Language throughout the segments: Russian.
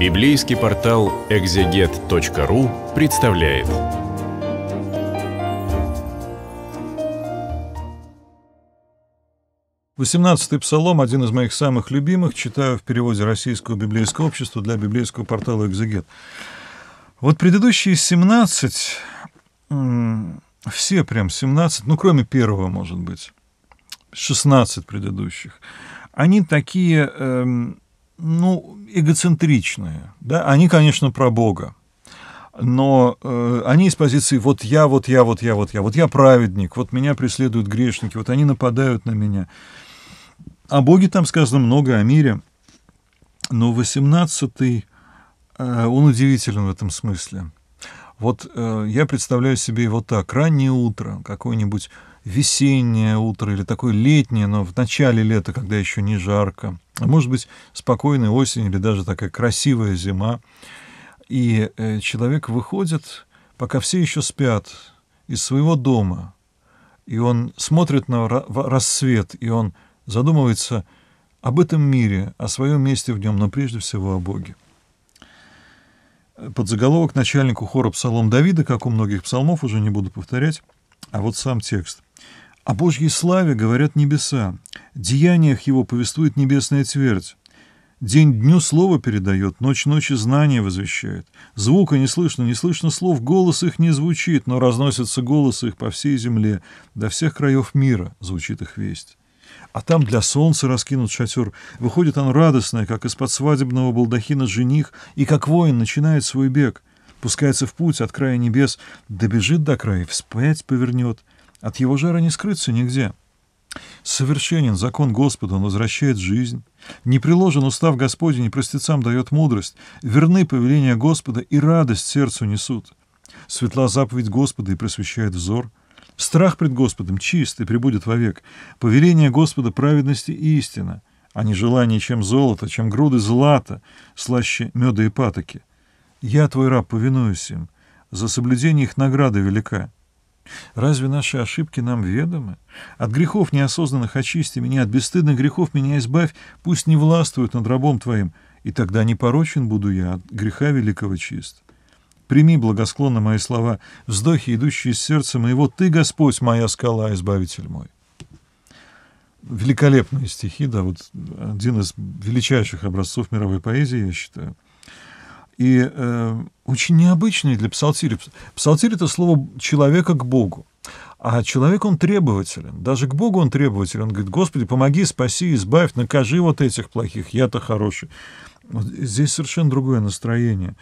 Библейский портал экзегет.ру представляет. Восемнадцатый псалом, один из моих самых любимых, читаю в переводе Российского библейского общества для библейского портала «Экзегет». Вот предыдущие 17, все прям 17, ну, кроме первого, может быть, 16 предыдущих, они такие, эм, ну, эгоцентричные. Да? Они, конечно, про Бога. Но э, они из позиции «вот я, вот я, вот я, вот я, вот я праведник, вот меня преследуют грешники, вот они нападают на меня». О Боге там сказано много, о мире. Но 18-й, э, он удивителен в этом смысле. Вот э, я представляю себе его так. Раннее утро, какой-нибудь весеннее утро или такое летнее, но в начале лета, когда еще не жарко. А может быть, спокойная осень или даже такая красивая зима. И э, человек выходит, пока все еще спят, из своего дома, и он смотрит на рассвет, и он задумывается об этом мире, о своем месте в нем, но прежде всего о Боге. Подзаголовок начальнику хора «Псалом Давида», как у многих псалмов, уже не буду повторять, а вот сам текст. «О Божьей славе говорят небеса, деяниях его повествует небесная твердь. День дню слово передает, ночь ночи знания возвещает. Звука не слышно, не слышно слов, голос их не звучит, но разносятся голосы их по всей земле, до всех краев мира звучит их весть. А там для солнца раскинут шатер. Выходит он радостное, как из-под свадебного балдахина жених, и как воин начинает свой бег пускается в путь от края небес, добежит до края, вспять повернет. От его жара не скрыться нигде. Совершенен закон Господа, он возвращает жизнь. Не приложен устав Господень, простецам дает мудрость. Верны повеления Господа и радость сердцу несут. Светла заповедь Господа и просвещает взор. Страх пред Господом чист и пребудет вовек. Повеление Господа праведности и истина, а не желание, чем золото, чем груды злата, слаще меда и патоки. Я, твой раб, повинуюсь им. За соблюдение их награда велика. Разве наши ошибки нам ведомы? От грехов неосознанных очисти меня, от бесстыдных грехов меня избавь, пусть не властвуют над рабом твоим, и тогда не порочен буду я от греха великого чист. Прими благосклонно мои слова, вздохи, идущие из сердца моего, ты, Господь, моя скала, избавитель мой. Великолепные стихи, да, вот один из величайших образцов мировой поэзии, я считаю и э, очень необычный для псалтири. Псалтирь — это слово человека к Богу. А человек, он требователен. Даже к Богу он требователен. Он говорит, Господи, помоги, спаси, избавь, накажи вот этих плохих, я-то хороший. Вот здесь совершенно другое настроение.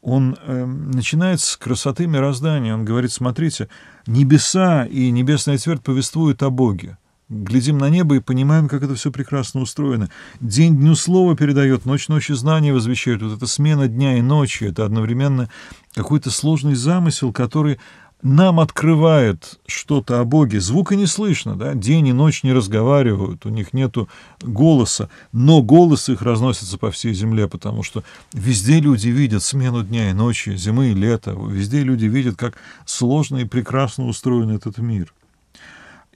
Он э, начинает с красоты мироздания. Он говорит, смотрите, небеса и небесная твердь повествуют о Боге. Глядим на небо и понимаем, как это все прекрасно устроено. День дню слова передает, ночь ночи знания возвещают. Вот эта смена дня и ночи — это одновременно какой-то сложный замысел, который нам открывает что-то о Боге. Звука не слышно, да? день и ночь не разговаривают, у них нет голоса, но голос их разносится по всей земле, потому что везде люди видят смену дня и ночи, зимы и лета, везде люди видят, как сложно и прекрасно устроен этот мир.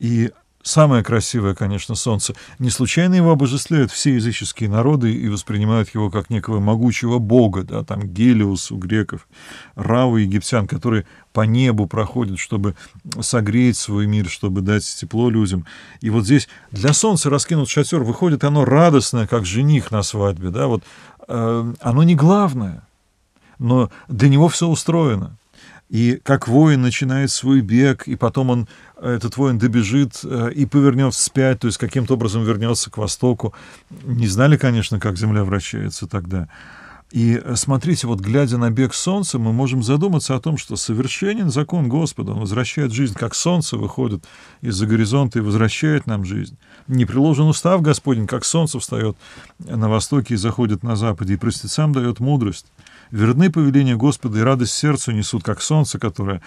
И Самое красивое, конечно, солнце. Не случайно его обожествляют все языческие народы и воспринимают его как некого могучего бога, да, там Гелиус у греков, Равы египтян, которые по небу проходят, чтобы согреть свой мир, чтобы дать тепло людям. И вот здесь для солнца раскинут шатер, выходит оно радостное, как жених на свадьбе, да, вот э, оно не главное, но для него все устроено и как воин начинает свой бег, и потом он, этот воин добежит э, и повернет вспять, то есть каким-то образом вернется к востоку. Не знали, конечно, как Земля вращается тогда. И э, смотрите, вот глядя на бег солнца, мы можем задуматься о том, что совершенен закон Господа, он возвращает жизнь, как солнце выходит из-за горизонта и возвращает нам жизнь. Не приложен устав Господень, как солнце встает на востоке и заходит на западе, и простецам дает мудрость верны повеления Господа и радость сердцу несут, как солнце, которое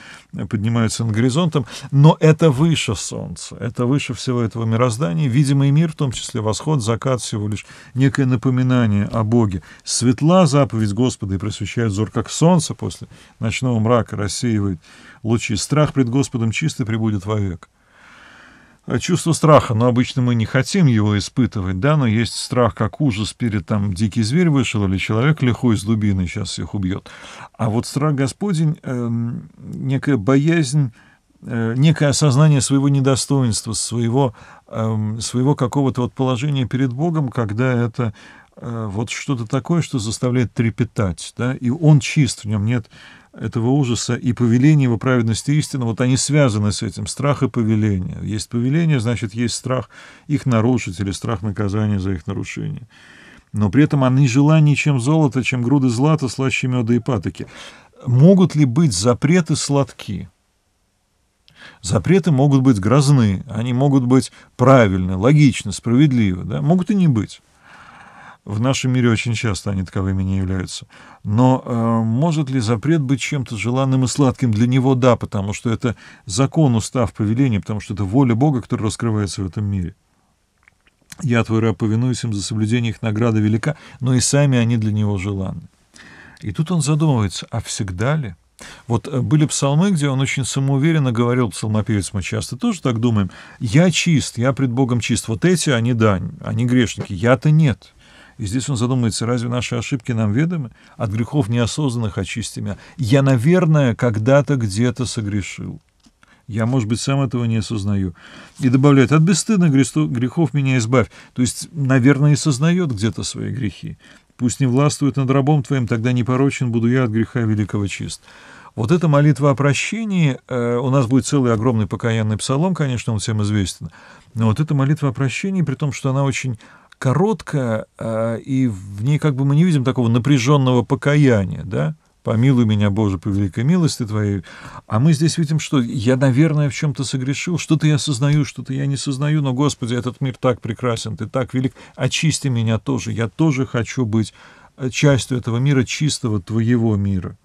поднимается над горизонтом, но это выше солнца, это выше всего этого мироздания, видимый мир, в том числе восход, закат, всего лишь некое напоминание о Боге. Светла заповедь Господа и просвещает взор, как солнце после ночного мрака рассеивает лучи. Страх пред Господом чистый прибудет вовек. Э, чувство страха, но обычно мы не хотим его испытывать, да, но есть страх, как ужас перед там дикий зверь вышел или человек лихой из дубины сейчас всех убьет. А вот страх Господень, э, некая боязнь, э, некое осознание своего недостоинства, своего, э, своего какого-то вот положения перед Богом, когда это э, вот что-то такое, что заставляет трепетать, да, и он чист, в нем нет этого ужаса и повеления его праведности истины, вот они связаны с этим, страх и повеление. Есть повеление, значит, есть страх их нарушить или страх наказания за их нарушение. Но при этом они желание чем золото, чем груды злата, слаще меда и патоки. Могут ли быть запреты сладки? Запреты могут быть грозны, они могут быть правильны, логичны, справедливы, да? могут и не быть в нашем мире очень часто они таковыми не являются. Но э, может ли запрет быть чем-то желанным и сладким? Для него да, потому что это закон, устав, повеление, потому что это воля Бога, которая раскрывается в этом мире. Я, твой раб, повинуюсь им за соблюдение их награда велика, но и сами они для него желанны. И тут он задумывается, а всегда ли? Вот э, были псалмы, где он очень самоуверенно говорил, псалмопевец, мы часто тоже так думаем, «Я чист, я пред Богом чист». Вот эти, они, да, они грешники, я-то нет. И здесь он задумается, разве наши ошибки нам ведомы? От грехов неосознанных очисти меня. Я, наверное, когда-то где-то согрешил. Я, может быть, сам этого не осознаю. И добавляет, от бесстыдных грехов меня избавь. То есть, наверное, и сознает где-то свои грехи. Пусть не властвует над рабом твоим, тогда непорочен буду я от греха великого чист. Вот эта молитва о прощении, э, у нас будет целый огромный покаянный псалом, конечно, он всем известен, но вот эта молитва о прощении, при том, что она очень короткая, а, и в ней как бы мы не видим такого напряженного покаяния, да? «Помилуй меня, Боже, по великой милости Твоей». А мы здесь видим, что я, наверное, в чем-то согрешил, что-то я сознаю, что-то я не сознаю, но, Господи, этот мир так прекрасен, Ты так велик, очисти меня тоже, я тоже хочу быть э, частью этого мира, чистого Твоего мира.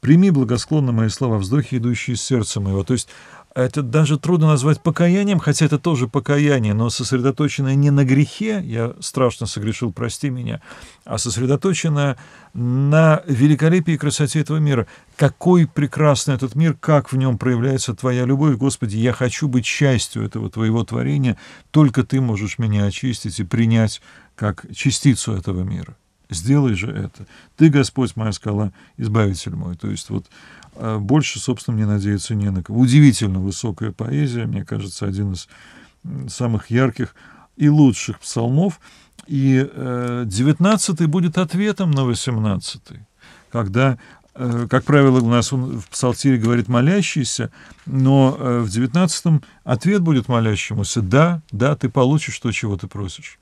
Прими благосклонно мои слова, вздохи, идущие из сердца моего. То есть это даже трудно назвать покаянием, хотя это тоже покаяние, но сосредоточенное не на грехе, я страшно согрешил, прости меня, а сосредоточенное на великолепии и красоте этого мира. Какой прекрасный этот мир, как в нем проявляется Твоя любовь. Господи, я хочу быть частью этого Твоего творения, только Ты можешь меня очистить и принять как частицу этого мира. Сделай же это. Ты, Господь, моя скала, избавитель мой. То есть вот а, больше, собственно, мне надеяться не на кого. Удивительно высокая поэзия, мне кажется, один из самых ярких и лучших псалмов. И э, девятнадцатый будет ответом на восемнадцатый, когда, э, как правило, у нас он в псалтире говорит молящийся, но э, в девятнадцатом ответ будет молящемуся «Да, да, ты получишь то, чего ты просишь».